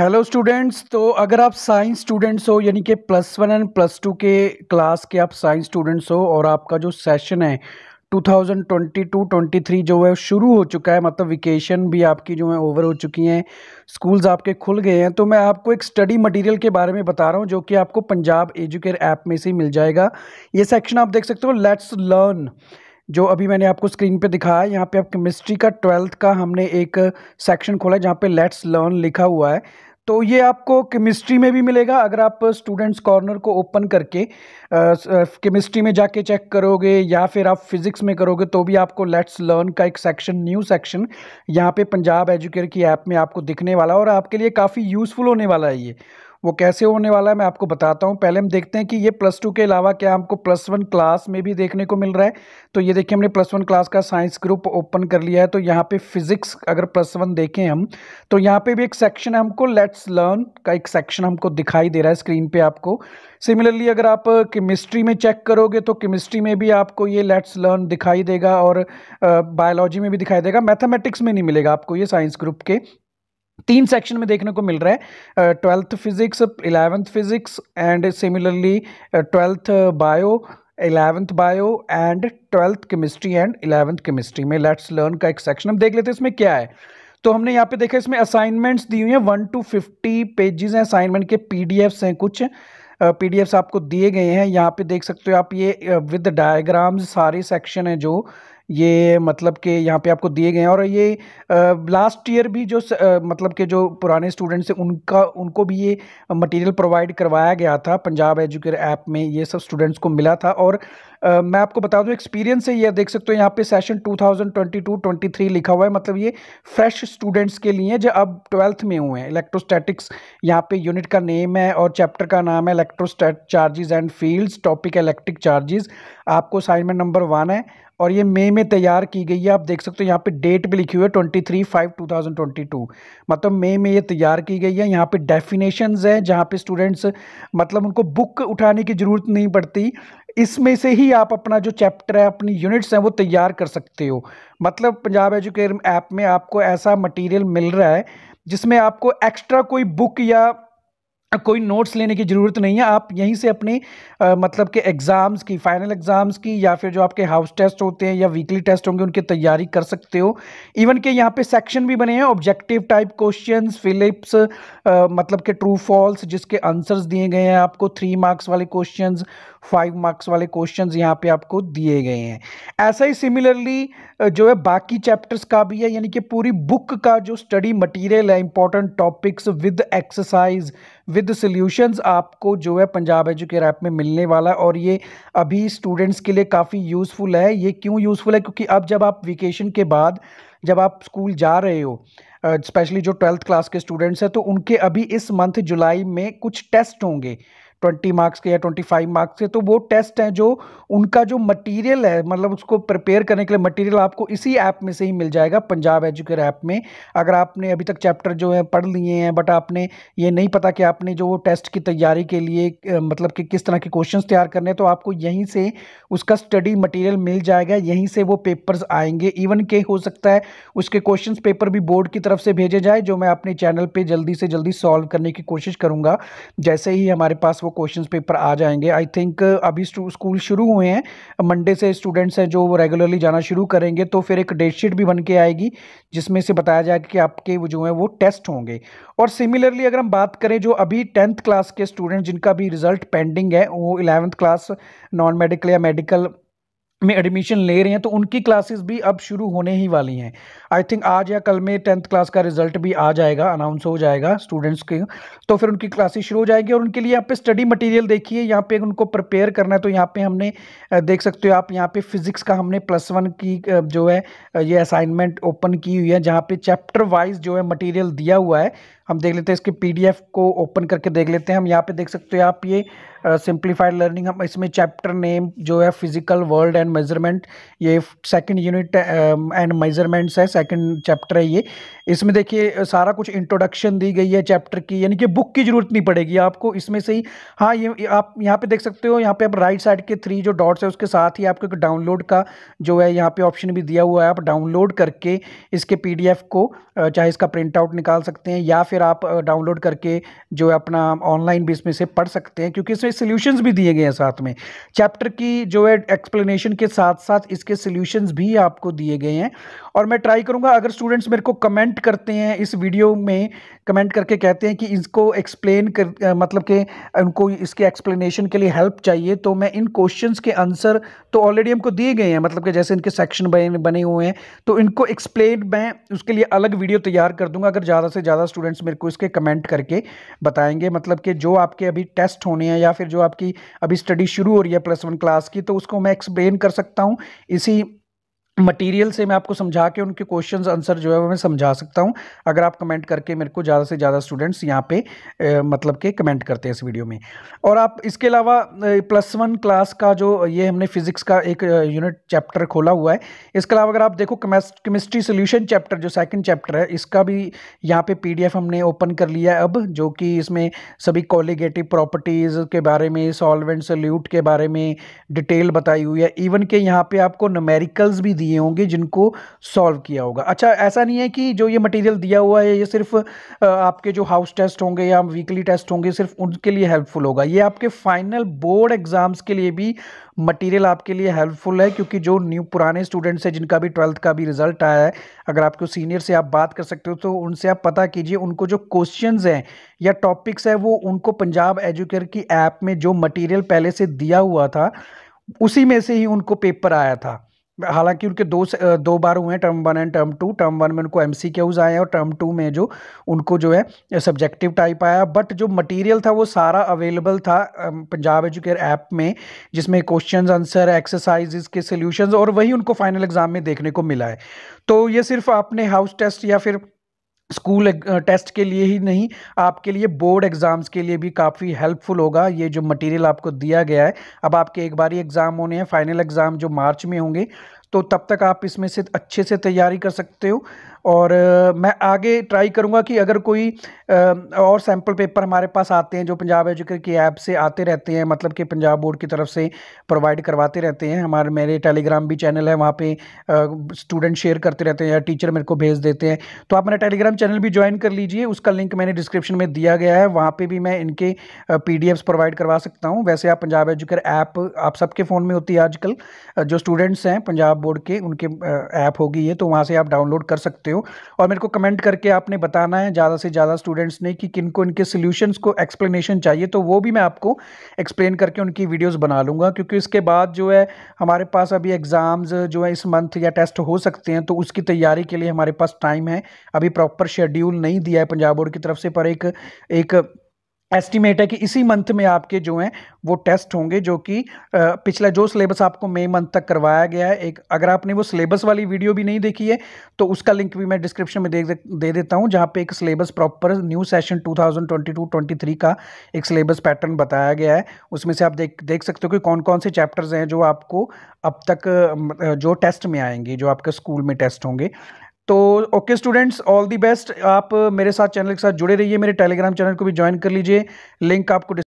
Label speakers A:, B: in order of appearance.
A: hello students तो अगर आप साइंस स्टूडेंट्स हो यानी कि plus one and plus two के क्लास के आप साइंस स्टूडेंट्स हो और आपका जो सेशन है 2022-23 जो है शुरू हो चुका है मतलब वेकेशन भी आपकी जो है ओवर हो चुकी हैं स्कूल्स आपके खुल गए हैं तो मैं आपको एक स्टडी मटेरियल के बारे में बता रहा हूँ जो कि आपको पंजाब एजुकेयर ऐप में से मिल जाएगा ये सेक्शन आप देख सकते हो लेट्स लर्न जो अभी मैंने आपको स्क्रीन पे दिखाया है यहाँ पे आप केमिस्ट्री का ट्वेल्थ का हमने एक सेक्शन खोला है जहाँ पे लेट्स लर्न लिखा हुआ है तो ये आपको केमिस्ट्री में भी मिलेगा अगर आप स्टूडेंट्स कॉर्नर को ओपन करके केमिस्ट्री में जाके चेक करोगे या फिर आप फिज़िक्स में करोगे तो भी आपको लेट्स लर्न का एक सेक्शन न्यू सेक्शन यहाँ पे पंजाब एजुकेट की ऐप में आपको दिखने वाला और आपके लिए काफ़ी यूज़फुल होने वाला है ये वो कैसे होने वाला है मैं आपको बताता हूँ पहले हम देखते हैं कि ये प्लस टू के अलावा क्या हमको प्लस वन क्लास में भी देखने को मिल रहा है तो ये देखिए हमने प्लस वन क्लास का साइंस ग्रुप ओपन कर लिया है तो यहाँ पे फिजिक्स अगर प्लस वन देखें हम तो यहाँ पे भी एक सेक्शन है हमको लेट्स लर्न का एक सेक्शन हमको दिखाई दे रहा है स्क्रीन पर आपको सिमिलरली अगर आप केमिस्ट्री में चेक करोगे तो केमिस्ट्री में भी आपको ये लेट्स लर्न दिखाई देगा और बायोलॉजी में भी दिखाई देगा मैथमेटिक्स में नहीं मिलेगा आपको ये साइंस ग्रुप के तीन सेक्शन में देखने को मिल रहा है twelfth physics eleventh physics and similarly twelfth bio eleventh bio and twelfth chemistry and eleventh chemistry में लेट्स लर्न का एक सेक्शन हम देख लेते हैं इसमें क्या है तो हमने यहाँ पे देखा इसमें असाइनमेंट्स दी हुई हैं वन टू फिफ्टी पेजेस हैं असाइनमेंट के पीडीएफ्स हैं कुछ पीडीएफ्स आपको दिए गए हैं यहाँ पे देख सकते हो आप ये विद डायग्राम्स सारे सेक्शन हैं जो ये मतलब कि यहाँ पे आपको दिए गए हैं और ये लास्ट ईयर भी जो आ, मतलब के जो पुराने स्टूडेंट्स हैं उनका उनको भी ये मटेरियल प्रोवाइड करवाया गया था पंजाब एजुकेट ऐप में ये सब स्टूडेंट्स को मिला था और मैं आपको बता दूं एक्सपीरियंस से ये देख सकते हो यहाँ पे सेशन 2022-23 लिखा हुआ है मतलब ये फ्रेश स्टूडेंट्स के लिए जो अब ट्वेल्थ में हुए हैं इलेक्ट्रोस्टैटिक्स यहाँ पे यूनिट का नेम है और चैप्टर का नाम है electrostatic charges and fields topic electric charges आपको असाइनमेंट नंबर वन है और ये मई में तैयार की गई है आप देख सकते हो यहाँ पे डेट भी लिखी हुई है twenty three five two thousand twenty two मतलब मई में ये तैयार की गई है यहाँ पे डेफिनेशंस हैं जहाँ पे स्टूडेंट्स मतलब उनको बुक उठाने की ज़रूरत नहीं पड़ती इसमें से ही आप अपना जो चैप्टर है अपनी यूनिट्स हैं वो तैयार कर सकते हो मतलब पंजाब एजुकेशन ऐप में आपको ऐसा मटेरियल मिल रहा है जिसमें आपको एक्स्ट्रा कोई बुक या कोई नोट्स लेने की ज़रूरत नहीं है आप यहीं से अपने आ, मतलब के एग्ज़ाम्स की फ़ाइनल एग्ज़ाम्स की या फिर जो आपके हाउस टेस्ट होते हैं या वीकली टेस्ट होंगे उनकी तैयारी कर सकते हो इवन के यहाँ पे सेक्शन भी बने हैं ऑब्जेक्टिव टाइप क्वेश्चंस फिलिप्स मतलब के ट्रू फॉल्स जिसके आंसर्स दिए गए हैं आपको थ्री मार्क्स वाले क्वेश्चन फाइव मार्क्स वाले क्वेश्चन यहाँ पर आपको दिए गए हैं ऐसा ही सिमिलरली जो है बाकी चैप्टर्स का भी है यानी कि पूरी बुक का जो स्टडी मटीरियल है important topics with exercise with solutions आपको जो है पंजाब एजुकेयर ऐप में मिलने वाला और ये अभी स्टूडेंट्स के लिए काफ़ी यूज़फुल है ये क्यों यूज़फुल है क्योंकि अब जब आप वेकेशन के बाद जब आप स्कूल जा रहे हो स्पेशली जो ट्वेल्थ क्लास के स्टूडेंट्स हैं तो उनके अभी इस मंथ जुलाई में कुछ टेस्ट होंगे ट्वेंटी मार्क्स के या ट्वेंटी फाइव मार्क्स के तो वो टेस्ट हैं जो उनका जो मटेरियल है मतलब उसको प्रिपेयर करने के लिए मटेरियल आपको इसी ऐप में से ही मिल जाएगा पंजाब एजुकेयर ऐप में अगर आपने अभी तक चैप्टर जो है पढ़ लिए हैं बट आपने ये नहीं पता कि आपने जो वो टेस्ट की तैयारी के लिए मतलब कि किस तरह के क्वेश्चन तैयार करने हैं तो आपको यहीं से उसका स्टडी मटीरियल मिल जाएगा यहीं से वो पेपर्स आएंगे इवन के हो सकता है उसके क्वेश्चन पेपर भी बोर्ड की तरफ से भेजे जाए जो मैं अपने चैनल पर जल्दी से जल्दी सॉल्व करने की कोशिश करूँगा जैसे ही हमारे पास वो वो क्वेश्चन पेपर आ जाएंगे आई थिंक uh, अभी स्कूल शुरू हुए हैं मंडे से स्टूडेंट्स हैं जो रेगुलरली जाना शुरू करेंगे तो फिर एक डेट शीट भी बन के आएगी जिसमें से बताया जाएगा कि आपके जो हैं वो टेस्ट होंगे और सिमिलरली अगर हम बात करें जो अभी टेंथ क्लास के स्टूडेंट जिनका भी रिजल्ट पेंडिंग है वो इलेवंथ क्लास नॉन मेडिकल या मेडिकल में एडमिशन ले रहे हैं तो उनकी क्लासेस भी अब शुरू होने ही वाली हैं आई थिंक आज या कल में टेंथ क्लास का रिजल्ट भी आ जाएगा अनाउंस हो जाएगा स्टूडेंट्स के तो फिर उनकी क्लासेस शुरू हो जाएगी और उनके लिए यहाँ पे स्टडी मटेरियल देखिए यहाँ पे उनको प्रिपेयर करना है तो यहाँ पे हमने देख सकते हो आप यहाँ पे फिजिक्स का हमने प्लस वन की जो है ये असाइनमेंट ओपन की हुई है जहाँ पे चैप्टर वाइज जो है मटीरियल दिया हुआ है हम देख लेते हैं इसके पी को ओपन करके देख लेते हैं हम यहाँ पर देख सकते हो आप ये सिंप्लीफाइड लर्निंग हम इसमें चैप्टर नेम जो है फिजिकल वर्ल्ड एंड मेजरमेंट ये सेकंड यूनिट एंड मेजरमेंट्स है सेकंड चैप्टर है ये इसमें देखिए सारा कुछ इंट्रोडक्शन दी गई है चैप्टर की यानी कि बुक की जरूरत नहीं पड़ेगी आपको इसमें से ही हाँ ये आप यहाँ पे देख सकते हो यहाँ पे आप राइट साइड के थ्री जो डॉट्स है उसके साथ ही आपको एक डाउनलोड का जो है यहाँ पे ऑप्शन भी दिया हुआ है आप डाउनलोड करके इसके पी को चाहे इसका प्रिंट आउट निकाल सकते हैं या फिर आप डाउनलोड करके जो है अपना ऑनलाइन भी इसमें से पढ़ सकते हैं क्योंकि इसमें इसके सोल्यूशंस भी दिए गए हैं साथ में चैप्टर की जो है एक्सप्लेनेशन के साथ साथ इसके सोल्यूशंस भी आपको दिए गए हैं और मैं ट्राई करूँगा अगर स्टूडेंट्स मेरे को कमेंट करते हैं इस वीडियो में कमेंट करके कहते हैं कि इसको एक्सप्लेन कर मतलब कि उनको इसके एक्सप्लेनेशन के लिए हेल्प चाहिए तो मैं इन क्वेश्चंस के आंसर तो ऑलरेडी हमको दिए गए हैं मतलब कि जैसे इनके सेक्शन बने बने हुए हैं तो इनको एक्सप्लेन मैं उसके लिए अलग वीडियो तैयार कर दूंगा अगर ज़्यादा से ज़्यादा स्टूडेंट्स मेरे को इसके कमेंट करके बताएंगे मतलब कि जो आपके अभी टेस्ट होने हैं या फिर जो आपकी अभी स्टडी शुरू हो रही है प्लस वन क्लास की तो उसको मैं एक्सप्लेन कर सकता हूँ इसी मटेरियल से मैं आपको समझा के उनके क्वेश्चंस आंसर जो है वो मैं समझा सकता हूँ अगर आप कमेंट करके मेरे को ज़्यादा से ज़्यादा स्टूडेंट्स यहाँ पे ए, मतलब के कमेंट करते हैं इस वीडियो में और आप इसके अलावा प्लस वन क्लास का जो ये हमने फिज़िक्स का एक यूनिट चैप्टर खोला हुआ है इसके अलावा अगर आप देखो केमिस्ट्री सोल्यूशन चैप्टर जो सेकेंड चैप्टर है इसका भी यहाँ पर पी हमने ओपन कर लिया है अब जो कि इसमें सभी कॉलीगेटिव प्रॉपर्टीज़ के बारे में सॉलवेंट सल्यूट के बारे में डिटेल बताई हुई है इवन के यहाँ पर आपको नमेरिकल्स भी दिए दिए होंगे जिनको सॉल्व किया होगा अच्छा ऐसा नहीं है कि जो ये मटेरियल दिया हुआ है ये सिर्फ आपके जो हाउस टेस्ट होंगे या वीकली टेस्ट होंगे सिर्फ उनके लिए हेल्पफुल होगा ये आपके फाइनल बोर्ड एग्जाम्स के लिए भी मटेरियल आपके लिए हेल्पफुल है क्योंकि जो न्यू पुराने स्टूडेंट्स हैं जिनका भी ट्वेल्थ का भी रिजल्ट आया है अगर आपके सीनियर से आप बात कर सकते हो तो उनसे आप पता कीजिए उनको जो क्वेश्चन हैं या टॉपिक्स हैं वो उनको पंजाब एजुकेयर की ऐप में जो मटेरियल पहले से दिया हुआ था उसी में से ही उनको पेपर आया था हालांकि उनके दो से, दो बार हुए हैं term one and term two term one में उनको एम सी क्यूज आए हैं और टर्म टू में जो उनको जो है सब्जेक्टिव टाइप आया बट जो मटेरियल था वो सारा अवेलेबल था पंजाब एजुकेयर ऐप में जिसमें क्वेश्चन आंसर एक्सरसाइज के सोल्यूशन और वही उनको फाइनल एग्ज़ाम में देखने को मिला है तो ये सिर्फ आपने हाउस टेस्ट या फिर स्कूल टेस्ट के लिए ही नहीं आपके लिए बोर्ड एग्ज़ाम्स के लिए भी काफ़ी हेल्पफुल होगा ये जो मटेरियल आपको दिया गया है अब आपके एक बार ही एग्ज़ाम होने हैं फाइनल एग्ज़ाम जो मार्च में होंगे तो तब तक आप इसमें से अच्छे से तैयारी कर सकते हो और मैं आगे ट्राई करूँगा कि अगर कोई और सैम्पल पेपर हमारे पास आते हैं जो पंजाब एजुकेट की ऐप से आते रहते हैं मतलब कि पंजाब बोर्ड की तरफ से प्रोवाइड करवाते रहते हैं हमारे मेरे टेलीग्राम भी चैनल है वहाँ पे स्टूडेंट शेयर करते रहते हैं या टीचर मेरे को भेज देते हैं तो आप मेरा टेलीग्राम चैनल भी ज्वाइन कर लीजिए उसका लिंक मैंने डिस्क्रिप्शन में दिया गया है वहाँ पर भी मैं इनके पी प्रोवाइड करवा सकता हूँ वैसे आप पंजाब एजुकेट ऐप आप सबके फ़ोन में होती है आजकल जो स्टूडेंट्स हैं पंजाब बोर्ड के उनके ऐप होगी ये तो वहाँ से आप डाउनलोड कर सकते सकते हो और मेरे को कमेंट करके आपने बताना है ज़्यादा से ज़्यादा स्टूडेंट्स ने कि किनको इनके सोल्यूशंस को एक्सप्लेनेशन चाहिए तो वो भी मैं आपको एक्सप्लेन करके उनकी वीडियोज़ बना लूँगा क्योंकि इसके बाद जो है हमारे पास अभी एग्ज़ाम्स जो है इस मंथ या टेस्ट हो सकते हैं तो उसकी तैयारी के लिए हमारे पास टाइम है अभी प्रॉपर शेड्यूल नहीं दिया है पंजाब बोर्ड की तरफ से पर एक एक एस्टिमेट है कि इसी मंथ में आपके जो हैं वो टेस्ट होंगे जो कि पिछला जो सिलेबस आपको मई मंथ तक करवाया गया है एक अगर आपने वो सिलेबस वाली वीडियो भी नहीं देखी है तो उसका लिंक भी मैं डिस्क्रिप्शन में दे दे देता हूँ जहाँ पे एक सिलेबस प्रॉपर न्यू सेशन 2022-23 का एक सिलेबस पैटर्न बताया गया है उसमें से आप देख देख सकते हो कि कौन कौन से चैप्टर्स हैं जो आपको अब तक जो टेस्ट में आएंगे जो आपके स्कूल में टेस्ट होंगे तो okay students all the best आप मेरे साथ चैनल के साथ जुड़े रहिए मेरे टेलीग्राम चैनल को भी ज्वाइन कर लीजिए लिंक आपको